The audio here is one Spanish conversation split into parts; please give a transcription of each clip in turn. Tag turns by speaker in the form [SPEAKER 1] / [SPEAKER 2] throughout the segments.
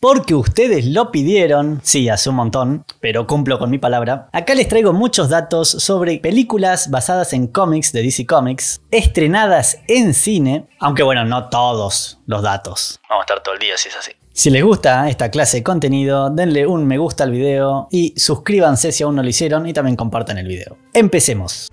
[SPEAKER 1] porque ustedes lo pidieron, sí, hace un montón, pero cumplo con mi palabra, acá les traigo muchos datos sobre películas basadas en cómics de DC Comics, estrenadas en cine, aunque bueno, no todos los datos. Vamos a estar todo el día si es así. Si les gusta esta clase de contenido, denle un me gusta al video y suscríbanse si aún no lo hicieron y también compartan el video. Empecemos.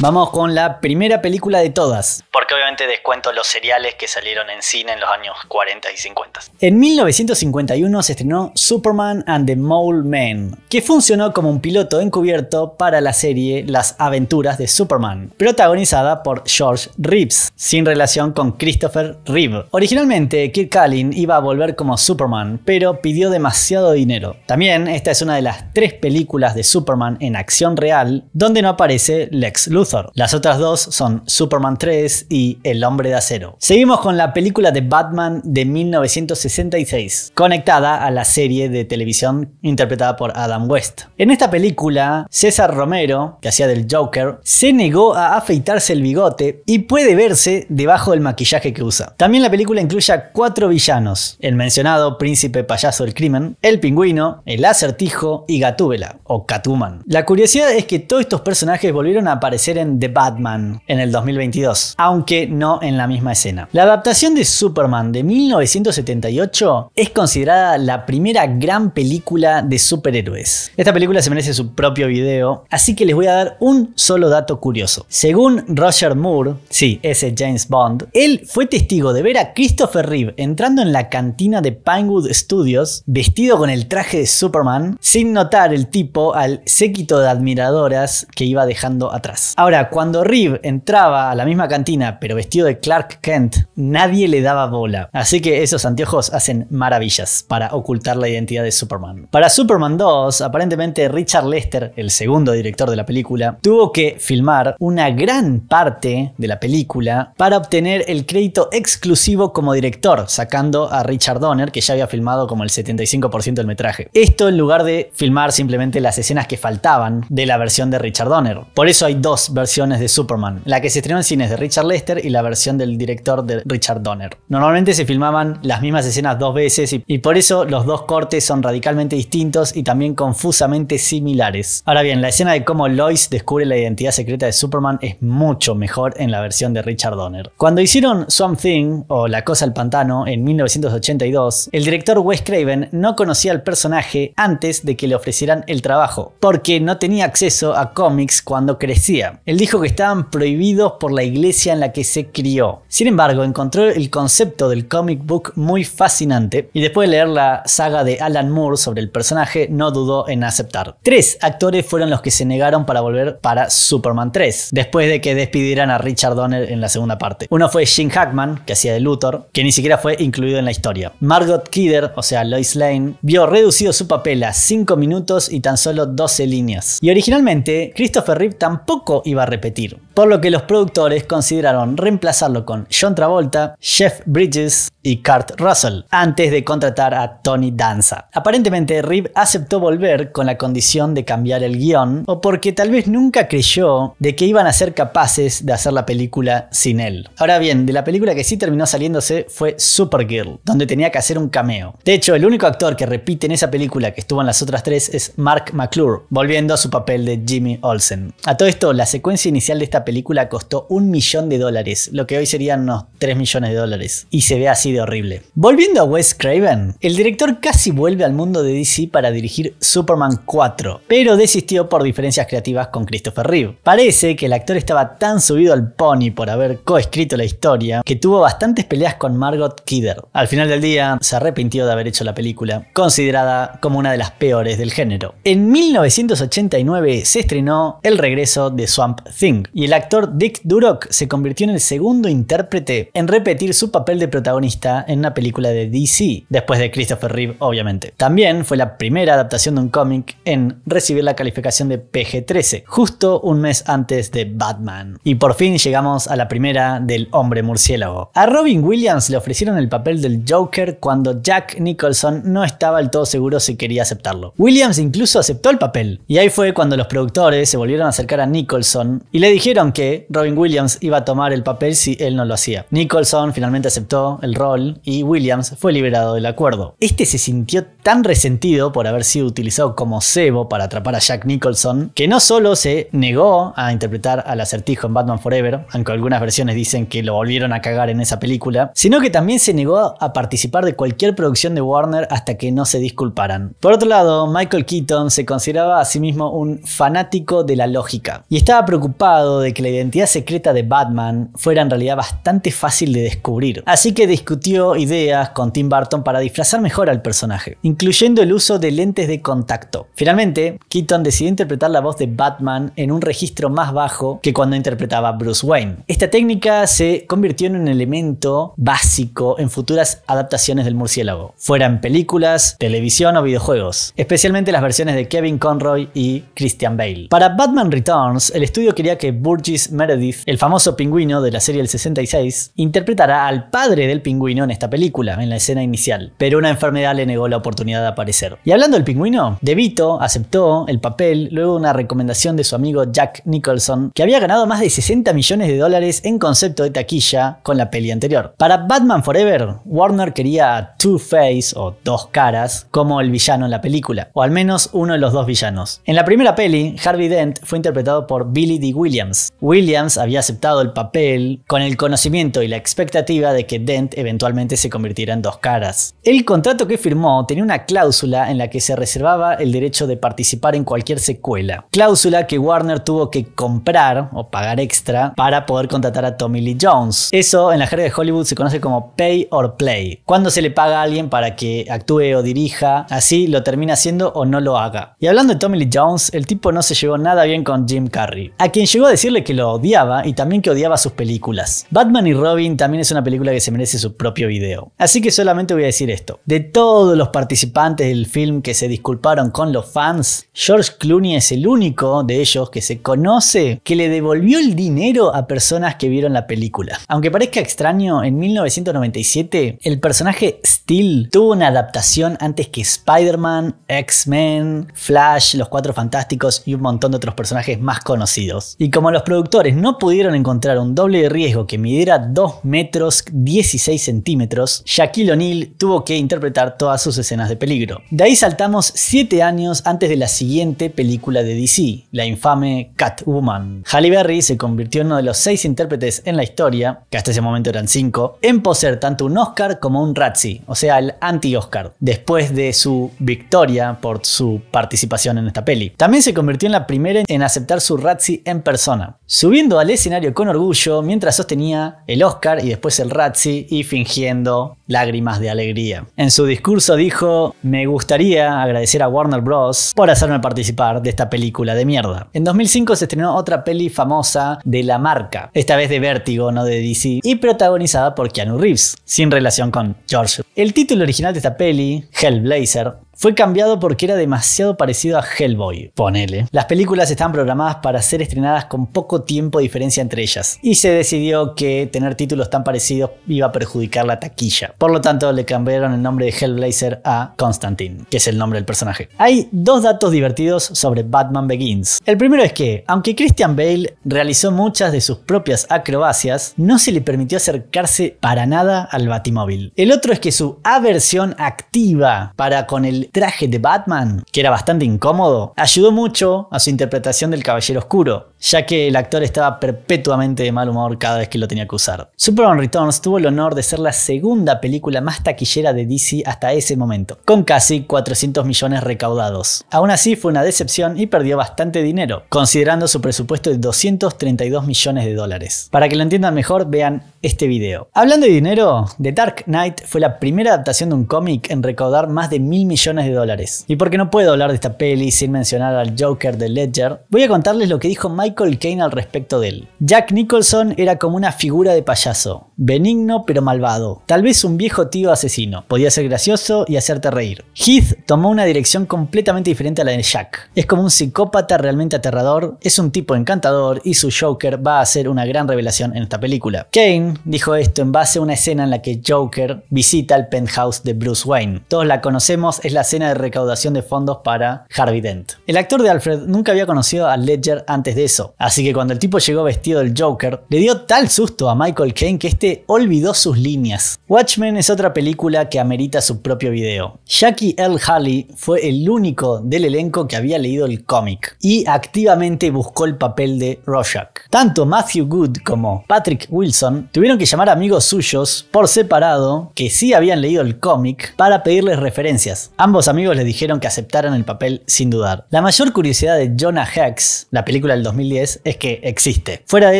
[SPEAKER 1] Vamos con la primera película de todas. Porque obviamente descuento los seriales que salieron en cine en los años 40 y 50. En 1951 se estrenó Superman and the Mole Man, que funcionó como un piloto encubierto para la serie Las aventuras de Superman, protagonizada por George Reeves, sin relación con Christopher Reeve. Originalmente, Kirk Cullen iba a volver como Superman, pero pidió demasiado dinero. También esta es una de las tres películas de Superman en acción real donde no aparece Lex Luthor. Las otras dos son Superman 3 y El Hombre de Acero. Seguimos con la película de Batman de 1966, conectada a la serie de televisión interpretada por Adam West. En esta película, César Romero, que hacía del Joker, se negó a afeitarse el bigote y puede verse debajo del maquillaje que usa. También la película incluye cuatro villanos, el mencionado príncipe payaso del crimen, el pingüino, el acertijo y Gatúbela, o Catwoman. La curiosidad es que todos estos personajes volvieron a aparecer de en The Batman en el 2022, aunque no en la misma escena. La adaptación de Superman de 1978 es considerada la primera gran película de superhéroes. Esta película se merece su propio video, así que les voy a dar un solo dato curioso. Según Roger Moore, sí, ese James Bond, él fue testigo de ver a Christopher Reeve entrando en la cantina de Pinewood Studios vestido con el traje de Superman, sin notar el tipo al séquito de admiradoras que iba dejando atrás. Ahora, cuando Reeve entraba a la misma cantina, pero vestido de Clark Kent, nadie le daba bola. Así que esos anteojos hacen maravillas para ocultar la identidad de Superman. Para Superman 2, aparentemente Richard Lester, el segundo director de la película, tuvo que filmar una gran parte de la película para obtener el crédito exclusivo como director, sacando a Richard Donner, que ya había filmado como el 75% del metraje. Esto en lugar de filmar simplemente las escenas que faltaban de la versión de Richard Donner. Por eso hay dos versiones de Superman, la que se estrenó en cines de Richard Lester y la versión del director de Richard Donner. Normalmente se filmaban las mismas escenas dos veces y, por eso los dos cortes son radicalmente distintos y también confusamente similares. Ahora bien, la escena de cómo Lois descubre la identidad secreta de Superman es mucho mejor en la versión de Richard Donner. Cuando hicieron Something o La Cosa al Pantano en 1982, el director Wes Craven no conocía al personaje antes de que le ofrecieran el trabajo, porque no tenía acceso a cómics cuando crecía. Él dijo que estaban prohibidos por la iglesia en la que se crió. Sin embargo, encontró el concepto del comic book muy fascinante y después de leer la saga de Alan Moore sobre el personaje, no dudó en aceptar. Tres actores fueron los que se negaron para volver para Superman 3, después de que despidieran a Richard Donner en la segunda parte. Uno fue Jim Hackman, que hacía de Luthor, que ni siquiera fue incluido en la historia. Margot Kidder, o sea Lois Lane, vio reducido su papel a 5 minutos y tan solo 12 líneas. Y originalmente, Christopher Reeve tampoco iba a repetir por lo que los productores consideraron reemplazarlo con John Travolta, Jeff Bridges y Kurt Russell, antes de contratar a Tony Danza. Aparentemente, Reeve aceptó volver con la condición de cambiar el guión, o porque tal vez nunca creyó de que iban a ser capaces de hacer la película sin él. Ahora bien, de la película que sí terminó saliéndose fue Supergirl, donde tenía que hacer un cameo. De hecho, el único actor que repite en esa película que estuvo en las otras tres es Mark McClure, volviendo a su papel de Jimmy Olsen. A todo esto, la secuencia inicial de esta película costó un millón de dólares, lo que hoy serían unos 3 millones de dólares, y se ve así de horrible. Volviendo a Wes Craven, el director casi vuelve al mundo de DC para dirigir Superman 4, pero desistió por diferencias creativas con Christopher Reeve. Parece que el actor estaba tan subido al pony por haber coescrito la historia que tuvo bastantes peleas con Margot Kidder. Al final del día se arrepintió de haber hecho la película, considerada como una de las peores del género. En 1989 se estrenó El regreso de Swamp Thing y el el actor Dick Durock se convirtió en el segundo intérprete en repetir su papel de protagonista en una película de DC, después de Christopher Reeve, obviamente. También fue la primera adaptación de un cómic en recibir la calificación de PG-13, justo un mes antes de Batman. Y por fin llegamos a la primera del hombre murciélago. A Robin Williams le ofrecieron el papel del Joker cuando Jack Nicholson no estaba del todo seguro si quería aceptarlo. Williams incluso aceptó el papel, y ahí fue cuando los productores se volvieron a acercar a Nicholson y le dijeron que Robin Williams iba a tomar el papel si él no lo hacía. Nicholson finalmente aceptó el rol y Williams fue liberado del acuerdo. Este se sintió tan resentido por haber sido utilizado como cebo para atrapar a Jack Nicholson que no solo se negó a interpretar al acertijo en Batman Forever, aunque algunas versiones dicen que lo volvieron a cagar en esa película, sino que también se negó a participar de cualquier producción de Warner hasta que no se disculparan. Por otro lado, Michael Keaton se consideraba a sí mismo un fanático de la lógica y estaba preocupado de que la identidad secreta de Batman fuera en realidad bastante fácil de descubrir, así que discutió ideas con Tim Burton para disfrazar mejor al personaje, incluyendo el uso de lentes de contacto. Finalmente, Keaton decidió interpretar la voz de Batman en un registro más bajo que cuando interpretaba Bruce Wayne. Esta técnica se convirtió en un elemento básico en futuras adaptaciones del murciélago, fuera en películas, televisión o videojuegos, especialmente las versiones de Kevin Conroy y Christian Bale. Para Batman Returns, el estudio quería que Burt Meredith, el famoso pingüino de la serie del 66, interpretará al padre del pingüino en esta película, en la escena inicial, pero una enfermedad le negó la oportunidad de aparecer. Y hablando del pingüino, DeVito aceptó el papel luego de una recomendación de su amigo Jack Nicholson, que había ganado más de 60 millones de dólares en concepto de taquilla con la peli anterior. Para Batman Forever, Warner quería a Two-Face o Dos Caras como el villano en la película, o al menos uno de los dos villanos. En la primera peli, Harvey Dent fue interpretado por Billy D. Williams, Williams había aceptado el papel con el conocimiento y la expectativa de que Dent eventualmente se convirtiera en dos caras. El contrato que firmó tenía una cláusula en la que se reservaba el derecho de participar en cualquier secuela, cláusula que Warner tuvo que comprar o pagar extra para poder contratar a Tommy Lee Jones. Eso en la jerga de Hollywood se conoce como pay or play, cuando se le paga a alguien para que actúe o dirija, así lo termina haciendo o no lo haga. Y hablando de Tommy Lee Jones, el tipo no se llevó nada bien con Jim Carrey, a quien llegó a decirle que lo odiaba y también que odiaba sus películas. Batman y Robin también es una película que se merece su propio video. Así que solamente voy a decir esto. De todos los participantes del film que se disculparon con los fans, George Clooney es el único de ellos que se conoce que le devolvió el dinero a personas que vieron la película. Aunque parezca extraño, en 1997 el personaje Steel tuvo una adaptación antes que Spider-Man, X-Men, Flash, Los Cuatro Fantásticos y un montón de otros personajes más conocidos. Y como los productores no pudieron encontrar un doble de riesgo que midiera 2 metros 16 centímetros, Shaquille O'Neal tuvo que interpretar todas sus escenas de peligro. De ahí saltamos 7 años antes de la siguiente película de DC, la infame Catwoman. Halle Berry se convirtió en uno de los 6 intérpretes en la historia, que hasta ese momento eran 5, en poseer tanto un Oscar como un Razzie, o sea, el anti-Oscar, después de su victoria por su participación en esta peli. También se convirtió en la primera en aceptar su Razzie en persona subiendo al escenario con orgullo mientras sostenía el Oscar y después el Razzie y fingiendo lágrimas de alegría. En su discurso dijo, me gustaría agradecer a Warner Bros. por hacerme participar de esta película de mierda. En 2005 se estrenó otra peli famosa de la marca, esta vez de Vértigo, no de DC, y protagonizada por Keanu Reeves, sin relación con George. El título original de esta peli, Hellblazer, fue cambiado porque era demasiado parecido a Hellboy, ponele. Las películas están programadas para ser estrenadas con poco tiempo de diferencia entre ellas, y se decidió que tener títulos tan parecidos iba a perjudicar la taquilla. Por lo tanto, le cambiaron el nombre de Hellblazer a Constantine, que es el nombre del personaje. Hay dos datos divertidos sobre Batman Begins. El primero es que, aunque Christian Bale realizó muchas de sus propias acrobacias, no se le permitió acercarse para nada al Batimóvil. El otro es que su aversión activa para con el traje de Batman, que era bastante incómodo, ayudó mucho a su interpretación del Caballero Oscuro ya que el actor estaba perpetuamente de mal humor cada vez que lo tenía que usar. Superman Returns tuvo el honor de ser la segunda película más taquillera de DC hasta ese momento, con casi 400 millones recaudados. Aún así fue una decepción y perdió bastante dinero, considerando su presupuesto de 232 millones de dólares. Para que lo entiendan mejor, vean este video. Hablando de dinero, The Dark Knight fue la primera adaptación de un cómic en recaudar más de mil millones de dólares. Y porque no puedo hablar de esta peli sin mencionar al Joker de Ledger, voy a contarles lo que dijo Mike Michael Kane al respecto de él. Jack Nicholson era como una figura de payaso, benigno pero malvado, tal vez un viejo tío asesino, podía ser gracioso y hacerte reír. Heath tomó una dirección completamente diferente a la de Jack. Es como un psicópata realmente aterrador, es un tipo encantador y su Joker va a ser una gran revelación en esta película. Kane dijo esto en base a una escena en la que Joker visita el penthouse de Bruce Wayne. Todos la conocemos, es la escena de recaudación de fondos para Harvey Dent. El actor de Alfred nunca había conocido a Ledger antes de eso, Así que cuando el tipo llegó vestido del Joker, le dio tal susto a Michael Caine que este olvidó sus líneas. Watchmen es otra película que amerita su propio video. Jackie L. Halley fue el único del elenco que había leído el cómic y activamente buscó el papel de Rorschach. Tanto Matthew Good como Patrick Wilson tuvieron que llamar amigos suyos por separado que sí habían leído el cómic para pedirles referencias. Ambos amigos le dijeron que aceptaran el papel sin dudar. La mayor curiosidad de Jonah Hex, la película del 2000 es que existe. Fuera de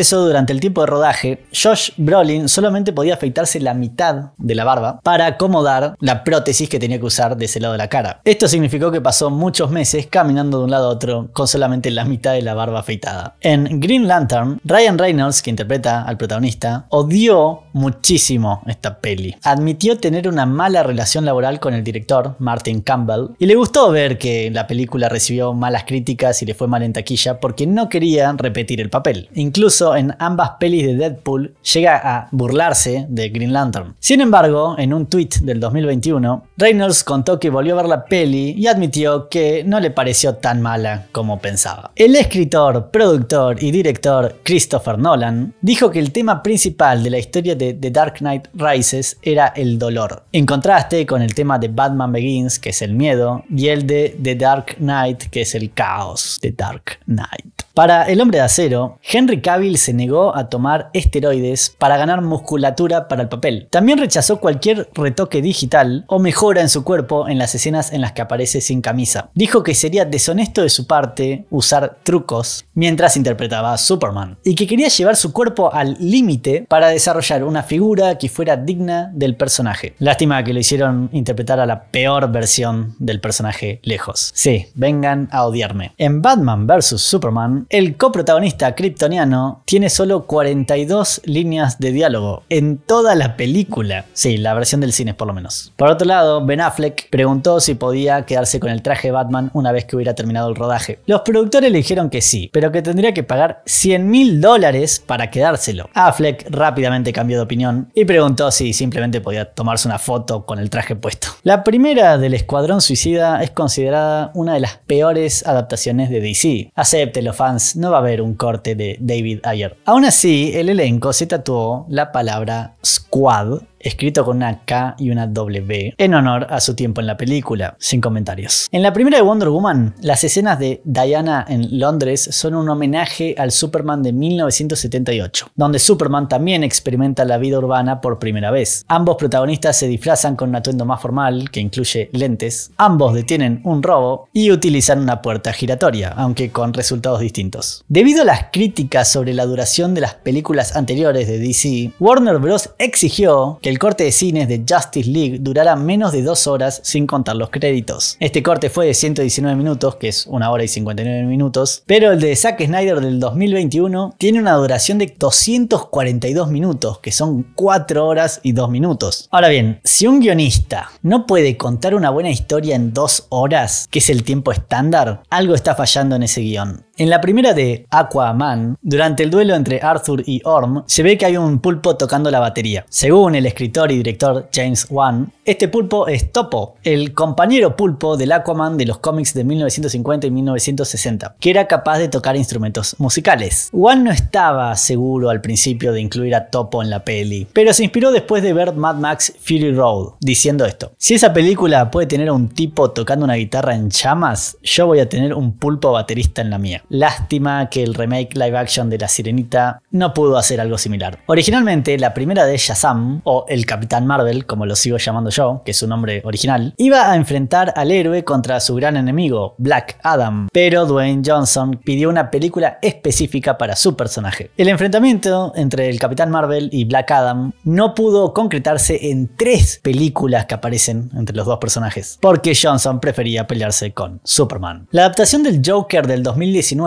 [SPEAKER 1] eso, durante el tiempo de rodaje, Josh Brolin solamente podía afeitarse la mitad de la barba para acomodar la prótesis que tenía que usar de ese lado de la cara. Esto significó que pasó muchos meses caminando de un lado a otro con solamente la mitad de la barba afeitada. En Green Lantern, Ryan Reynolds, que interpreta al protagonista, odió muchísimo esta peli. Admitió tener una mala relación laboral con el director, Martin Campbell, y le gustó ver que la película recibió malas críticas y le fue mal en taquilla porque no quería repetir el papel. Incluso en ambas pelis de Deadpool llega a burlarse de Green Lantern. Sin embargo, en un tweet del 2021, Reynolds contó que volvió a ver la peli y admitió que no le pareció tan mala como pensaba. El escritor, productor y director Christopher Nolan dijo que el tema principal de la historia de The Dark Knight Rises era el dolor, en contraste con el tema de Batman Begins, que es el miedo, y el de The Dark Knight, que es el caos, The Dark Knight. Para El hombre de acero, Henry Cavill se negó a tomar esteroides para ganar musculatura para el papel. También rechazó cualquier retoque digital o mejora en su cuerpo en las escenas en las que aparece sin camisa. Dijo que sería deshonesto de su parte usar trucos mientras interpretaba a Superman y que quería llevar su cuerpo al límite para desarrollar una figura que fuera digna del personaje. Lástima que lo hicieron interpretar a la peor versión del personaje lejos. Sí, vengan a odiarme. En Batman vs. Superman, el coprotagonista kryptoniano, tiene solo 42 líneas de diálogo en toda la película. Sí, la versión del cine por lo menos. Por otro lado, Ben Affleck preguntó si podía quedarse con el traje Batman una vez que hubiera terminado el rodaje. Los productores le dijeron que sí, pero que tendría que pagar 100 mil dólares para quedárselo. Affleck rápidamente cambió de opinión y preguntó si simplemente podía tomarse una foto con el traje puesto. La primera del Escuadrón Suicida es considerada una de las peores adaptaciones de DC. Acepte los fans no va a haber un corte de David Ayer. Aún así, el elenco se tatuó la palabra squad escrito con una K y una W, en honor a su tiempo en la película. Sin comentarios. En la primera de Wonder Woman, las escenas de Diana en Londres son un homenaje al Superman de 1978, donde Superman también experimenta la vida urbana por primera vez. Ambos protagonistas se disfrazan con un atuendo más formal, que incluye lentes, ambos detienen un robo y utilizan una puerta giratoria, aunque con resultados distintos. Debido a las críticas sobre la duración de las películas anteriores de DC, Warner Bros. exigió que el corte de cines de Justice League durará menos de dos horas sin contar los créditos. Este corte fue de 119 minutos, que es una hora y 59 minutos, pero el de Zack Snyder del 2021 tiene una duración de 242 minutos, que son 4 horas y 2 minutos. Ahora bien, si un guionista no puede contar una buena historia en 2 horas, que es el tiempo estándar, algo está fallando en ese guión. En la primera de Aquaman, durante el duelo entre Arthur y Orm, se ve que hay un pulpo tocando la batería. Según el escritor y director James Wan, este pulpo es Topo, el compañero pulpo del Aquaman de los cómics de 1950 y 1960, que era capaz de tocar instrumentos musicales. Wan no estaba seguro al principio de incluir a Topo en la peli, pero se inspiró después de ver Mad Max Fury Road, diciendo esto. Si esa película puede tener a un tipo tocando una guitarra en llamas, yo voy a tener un pulpo baterista en la mía. Lástima que el remake live action de La Sirenita no pudo hacer algo similar. Originalmente, la primera de Shazam, o el Capitán Marvel, como lo sigo llamando yo, que es su nombre original, iba a enfrentar al héroe contra su gran enemigo, Black Adam, pero Dwayne Johnson pidió una película específica para su personaje. El enfrentamiento entre el Capitán Marvel y Black Adam no pudo concretarse en tres películas que aparecen entre los dos personajes, porque Johnson prefería pelearse con Superman. La adaptación del Joker del 2019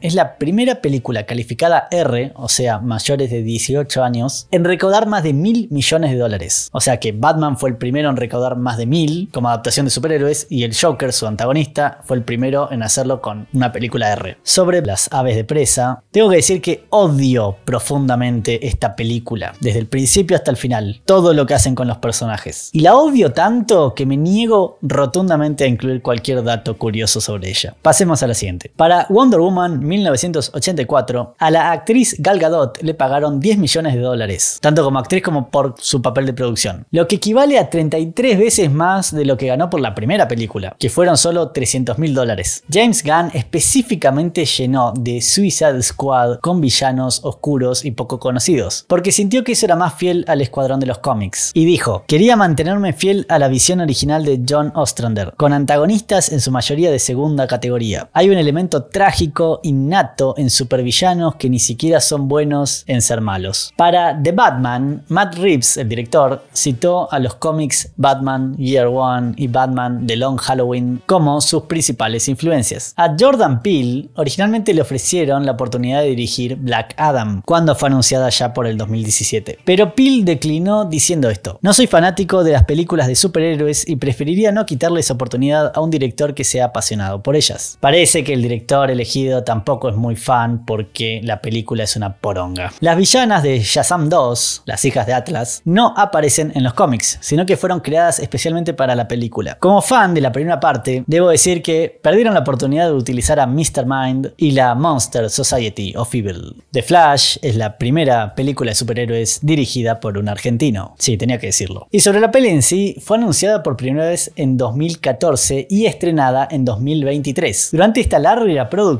[SPEAKER 1] es la primera película calificada R, o sea, mayores de 18 años, en recaudar más de mil millones de dólares. O sea que Batman fue el primero en recaudar más de mil como adaptación de superhéroes y el Joker, su antagonista, fue el primero en hacerlo con una película R. Sobre las aves de presa, tengo que decir que odio profundamente esta película, desde el principio hasta el final, todo lo que hacen con los personajes. Y la odio tanto que me niego rotundamente a incluir cualquier dato curioso sobre ella. Pasemos a la siguiente. Para Wonder Woman 1984, a la actriz Gal Gadot le pagaron 10 millones de dólares, tanto como actriz como por su papel de producción, lo que equivale a 33 veces más de lo que ganó por la primera película, que fueron solo 300 mil dólares. James Gunn específicamente llenó de Suicide Squad con villanos oscuros y poco conocidos, porque sintió que eso era más fiel al escuadrón de los cómics, y dijo, quería mantenerme fiel a la visión original de John Ostrander, con antagonistas en su mayoría de segunda categoría. Hay un elemento trágico innato en supervillanos que ni siquiera son buenos en ser malos. Para The Batman, Matt Reeves, el director, citó a los cómics Batman Year One y Batman The Long Halloween como sus principales influencias. A Jordan Peele originalmente le ofrecieron la oportunidad de dirigir Black Adam, cuando fue anunciada ya por el 2017. Pero Peele declinó diciendo esto, no soy fanático de las películas de superhéroes y preferiría no quitarle esa oportunidad a un director que sea apasionado por ellas. Parece que el director elegido tampoco es muy fan porque la película es una poronga. Las villanas de Shazam 2, las hijas de Atlas, no aparecen en los cómics, sino que fueron creadas especialmente para la película. Como fan de la primera parte, debo decir que perdieron la oportunidad de utilizar a Mr. Mind y la Monster Society of Evil. The Flash es la primera película de superhéroes dirigida por un argentino. Sí, tenía que decirlo. Y sobre la peli en sí, fue anunciada por primera vez en 2014 y estrenada en 2023. Durante esta larga producción,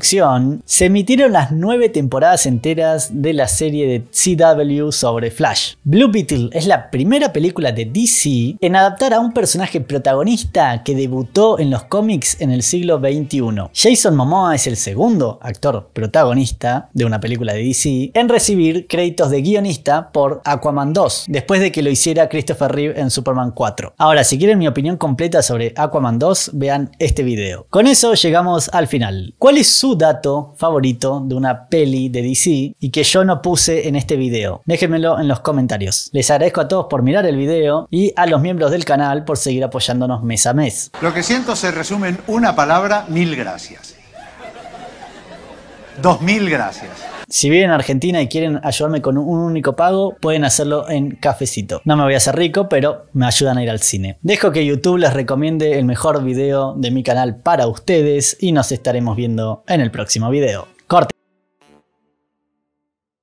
[SPEAKER 1] se emitieron las nueve temporadas enteras de la serie de CW sobre Flash. Blue Beetle es la primera película de DC en adaptar a un personaje protagonista que debutó en los cómics en el siglo XXI. Jason Momoa es el segundo actor protagonista de una película de DC en recibir créditos de guionista por Aquaman 2, después de que lo hiciera Christopher Reeve en Superman 4. Ahora, si quieren mi opinión completa sobre Aquaman 2, vean este video. Con eso llegamos al final. ¿Cuál es su dato favorito de una peli de DC y que yo no puse en este video. Déjenmelo en los comentarios. Les agradezco a todos por mirar el video y a los miembros del canal por seguir apoyándonos mes a mes. Lo que siento se resume en una palabra, mil gracias. Dos mil gracias. Si viven en Argentina y quieren ayudarme con un único pago, pueden hacerlo en cafecito. No me voy a hacer rico, pero me ayudan a ir al cine. Dejo que YouTube les recomiende el mejor video de mi canal para ustedes y nos estaremos viendo en el próximo video. Corte.